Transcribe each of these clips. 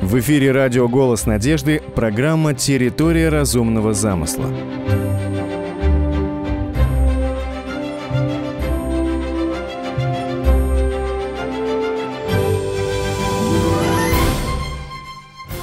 В эфире радио «Голос надежды» программа «Территория разумного замысла».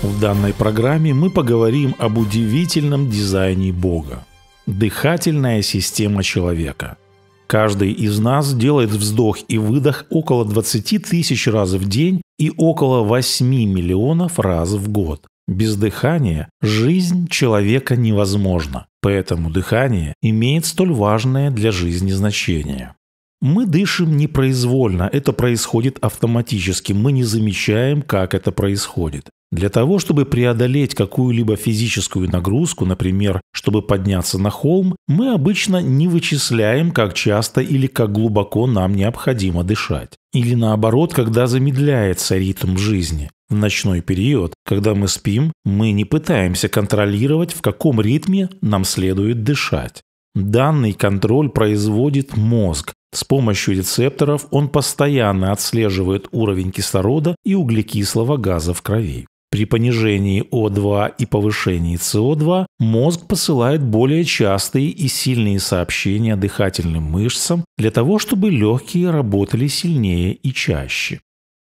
В данной программе мы поговорим об удивительном дизайне Бога – дыхательная система человека – Каждый из нас делает вздох и выдох около 20 тысяч раз в день и около 8 миллионов раз в год. Без дыхания жизнь человека невозможна, поэтому дыхание имеет столь важное для жизни значение. Мы дышим непроизвольно, это происходит автоматически, мы не замечаем, как это происходит. Для того, чтобы преодолеть какую-либо физическую нагрузку, например, чтобы подняться на холм, мы обычно не вычисляем, как часто или как глубоко нам необходимо дышать. Или наоборот, когда замедляется ритм жизни. В ночной период, когда мы спим, мы не пытаемся контролировать, в каком ритме нам следует дышать. Данный контроль производит мозг. С помощью рецепторов он постоянно отслеживает уровень кислорода и углекислого газа в крови. При понижении О2 и повышении СО2 мозг посылает более частые и сильные сообщения дыхательным мышцам для того, чтобы легкие работали сильнее и чаще.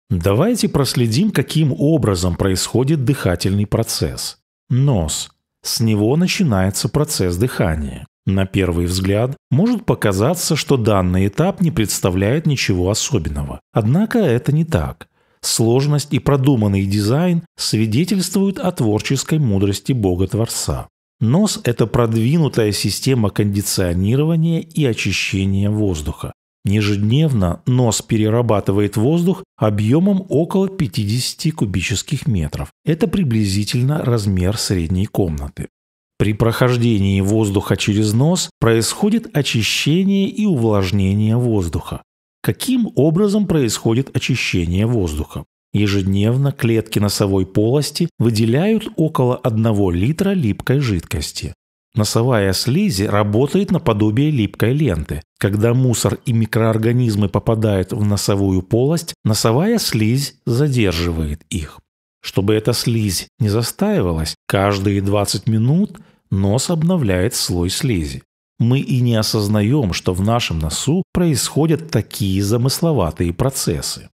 Давайте проследим, каким образом происходит дыхательный процесс. Нос. С него начинается процесс дыхания. На первый взгляд может показаться, что данный этап не представляет ничего особенного. Однако это не так. Сложность и продуманный дизайн свидетельствуют о творческой мудрости Бога-творца. Нос – это продвинутая система кондиционирования и очищения воздуха. Ежедневно нос перерабатывает воздух объемом около 50 кубических метров. Это приблизительно размер средней комнаты. При прохождении воздуха через нос происходит очищение и увлажнение воздуха каким образом происходит очищение воздуха. Ежедневно клетки носовой полости выделяют около 1 литра липкой жидкости. Носовая слизи работает наподобие липкой ленты. Когда мусор и микроорганизмы попадают в носовую полость, носовая слизь задерживает их. Чтобы эта слизь не застаивалась, каждые 20 минут нос обновляет слой слизи мы и не осознаем, что в нашем носу происходят такие замысловатые процессы.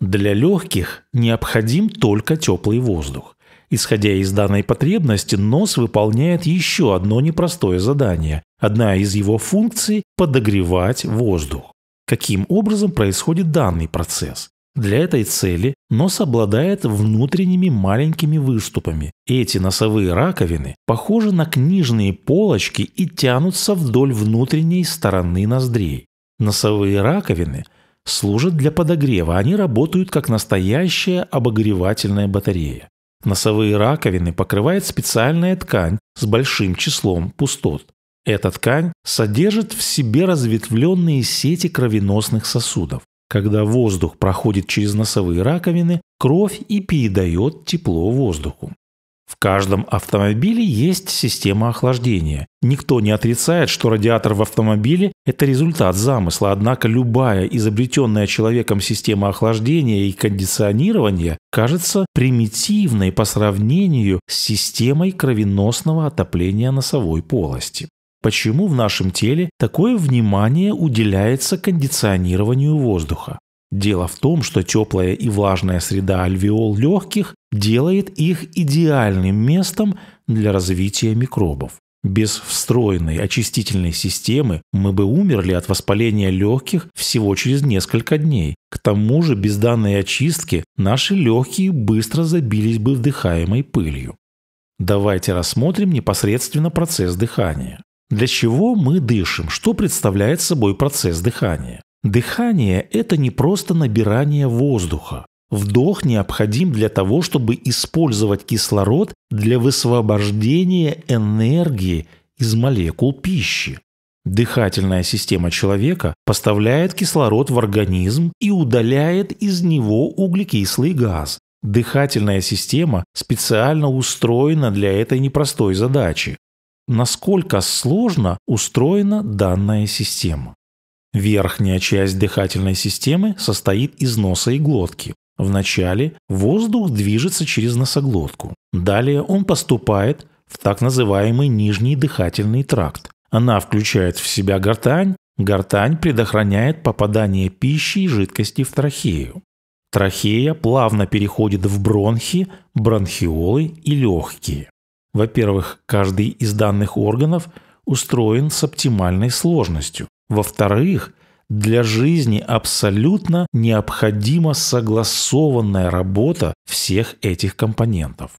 Для легких необходим только теплый воздух. Исходя из данной потребности, нос выполняет еще одно непростое задание. Одна из его функций – подогревать воздух. Каким образом происходит данный процесс? для этой цели нос обладает внутренними маленькими выступами. Эти носовые раковины похожи на книжные полочки и тянутся вдоль внутренней стороны ноздрей. Носовые раковины служат для подогрева, они работают как настоящая обогревательная батарея. Носовые раковины покрывает специальная ткань с большим числом пустот. Эта ткань содержит в себе разветвленные сети кровеносных сосудов. Когда воздух проходит через носовые раковины, кровь и передает тепло воздуху. В каждом автомобиле есть система охлаждения. Никто не отрицает, что радиатор в автомобиле – это результат замысла, однако любая изобретенная человеком система охлаждения и кондиционирования кажется примитивной по сравнению с системой кровеносного отопления носовой полости почему в нашем теле такое внимание уделяется кондиционированию воздуха. Дело в том, что теплая и влажная среда альвеол легких делает их идеальным местом для развития микробов. Без встроенной очистительной системы мы бы умерли от воспаления легких всего через несколько дней. К тому же без данной очистки наши легкие быстро забились бы вдыхаемой пылью. Давайте рассмотрим непосредственно процесс дыхания. Для чего мы дышим? Что представляет собой процесс дыхания? Дыхание – это не просто набирание воздуха. Вдох необходим для того, чтобы использовать кислород для высвобождения энергии из молекул пищи. Дыхательная система человека поставляет кислород в организм и удаляет из него углекислый газ. Дыхательная система специально устроена для этой непростой задачи насколько сложно устроена данная система. Верхняя часть дыхательной системы состоит из носа и глотки. Вначале воздух движется через носоглотку. Далее он поступает в так называемый нижний дыхательный тракт. Она включает в себя гортань, гортань предохраняет попадание пищи и жидкости в трахею. Трахея плавно переходит в бронхи, бронхиолы и легкие. Во-первых, каждый из данных органов устроен с оптимальной сложностью. Во-вторых, для жизни абсолютно необходима согласованная работа всех этих компонентов.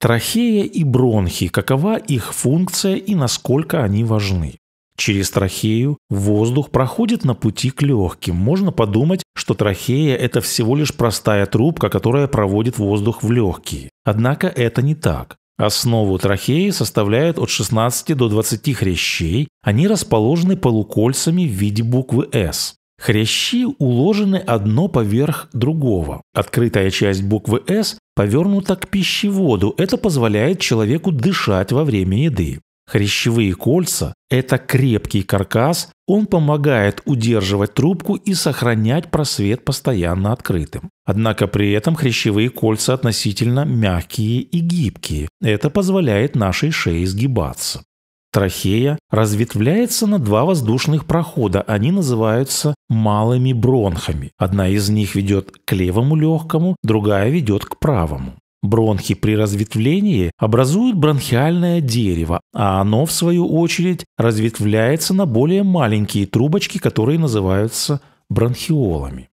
Трахея и бронхи, какова их функция и насколько они важны? Через трахею воздух проходит на пути к легким. Можно подумать, что трахея – это всего лишь простая трубка, которая проводит воздух в легкие. Однако это не так. Основу трахеи составляют от 16 до 20 хрящей. Они расположены полукольцами в виде буквы «С». Хрящи уложены одно поверх другого. Открытая часть буквы «С» повернута к пищеводу. Это позволяет человеку дышать во время еды. Хрящевые кольца – это крепкий каркас, он помогает удерживать трубку и сохранять просвет постоянно открытым. Однако при этом хрящевые кольца относительно мягкие и гибкие. Это позволяет нашей шее сгибаться. Трахея разветвляется на два воздушных прохода, они называются малыми бронхами. Одна из них ведет к левому легкому, другая ведет к правому. Бронхи при разветвлении образуют бронхиальное дерево, а оно, в свою очередь, разветвляется на более маленькие трубочки, которые называются бронхиолами.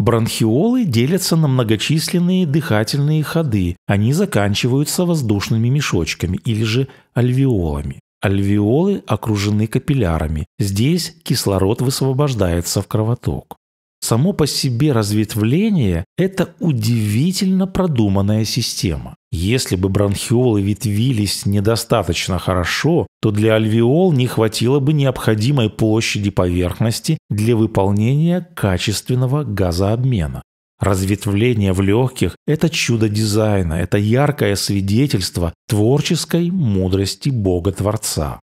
Бронхиолы делятся на многочисленные дыхательные ходы, они заканчиваются воздушными мешочками или же альвеолами. Альвеолы окружены капиллярами, здесь кислород высвобождается в кровоток. Само по себе разветвление – это удивительно продуманная система. Если бы бронхиолы ветвились недостаточно хорошо, то для альвеол не хватило бы необходимой площади поверхности для выполнения качественного газообмена. Разветвление в легких – это чудо дизайна, это яркое свидетельство творческой мудрости Бога-Творца.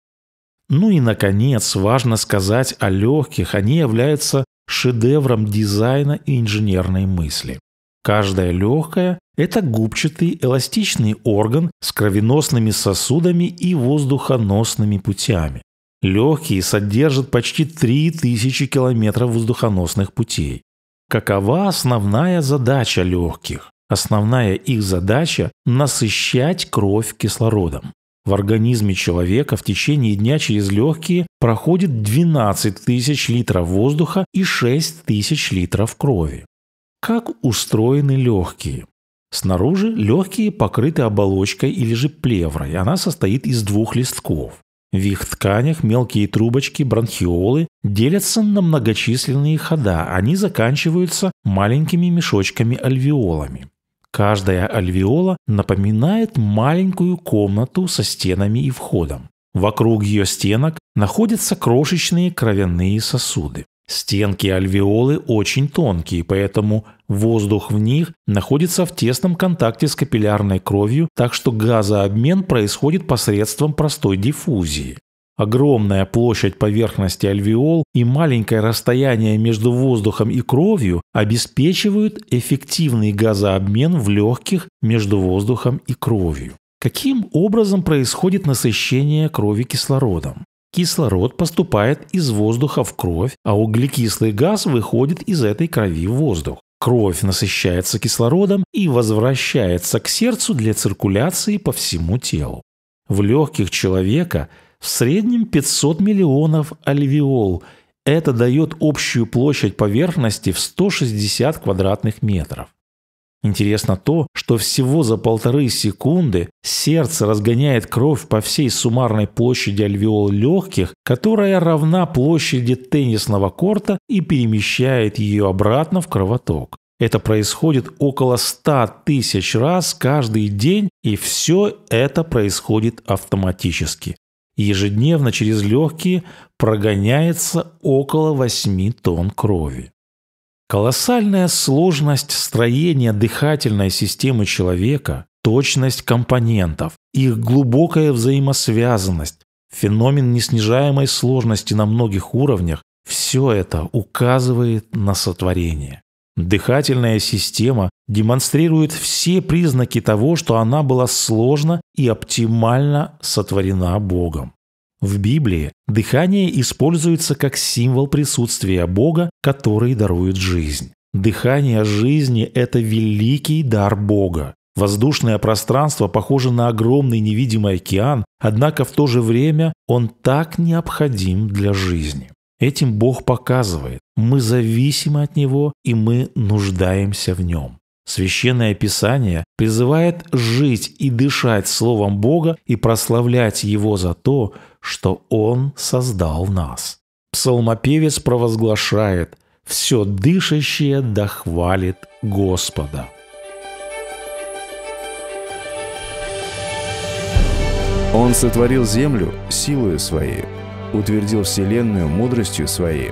Ну и, наконец, важно сказать о легких. Они являются шедевром дизайна и инженерной мысли. Каждая легкая – это губчатый эластичный орган с кровеносными сосудами и воздухоносными путями. Легкие содержат почти 3000 километров воздухоносных путей. Какова основная задача легких? Основная их задача – насыщать кровь кислородом. В организме человека в течение дня через легкие проходит 12 тысяч литров воздуха и 6 тысяч литров крови. Как устроены легкие? Снаружи легкие покрыты оболочкой или же плеврой. Она состоит из двух листков. В их тканях мелкие трубочки, бронхиолы делятся на многочисленные хода. Они заканчиваются маленькими мешочками-альвеолами. Каждая альвеола напоминает маленькую комнату со стенами и входом. Вокруг ее стенок находятся крошечные кровяные сосуды. Стенки альвеолы очень тонкие, поэтому воздух в них находится в тесном контакте с капиллярной кровью, так что газообмен происходит посредством простой диффузии. Огромная площадь поверхности альвеол и маленькое расстояние между воздухом и кровью обеспечивают эффективный газообмен в легких между воздухом и кровью. Каким образом происходит насыщение крови кислородом? Кислород поступает из воздуха в кровь, а углекислый газ выходит из этой крови в воздух. Кровь насыщается кислородом и возвращается к сердцу для циркуляции по всему телу. В легких человека – в среднем 500 миллионов альвеол. Это дает общую площадь поверхности в 160 квадратных метров. Интересно то, что всего за полторы секунды сердце разгоняет кровь по всей суммарной площади альвеол легких, которая равна площади теннисного корта и перемещает ее обратно в кровоток. Это происходит около 100 тысяч раз каждый день, и все это происходит автоматически ежедневно через легкие прогоняется около 8 тонн крови. Колоссальная сложность строения дыхательной системы человека, точность компонентов, их глубокая взаимосвязанность, феномен неснижаемой сложности на многих уровнях – все это указывает на сотворение. Дыхательная система демонстрирует все признаки того, что она была сложно и оптимально сотворена Богом. В Библии дыхание используется как символ присутствия Бога, который дарует жизнь. Дыхание жизни – это великий дар Бога. Воздушное пространство похоже на огромный невидимый океан, однако в то же время он так необходим для жизни. Этим Бог показывает, мы зависимы от Него и мы нуждаемся в Нем. Священное Писание призывает жить и дышать Словом Бога и прославлять Его за то, что Он создал нас. Псалмопевец провозглашает «Все дышащее дохвалит Господа». Он сотворил землю силою своей, утвердил вселенную мудростью своей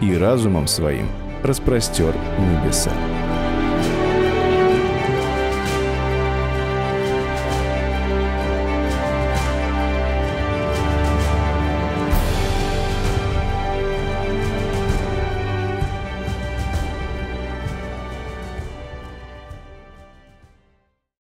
и разумом своим распростер небеса.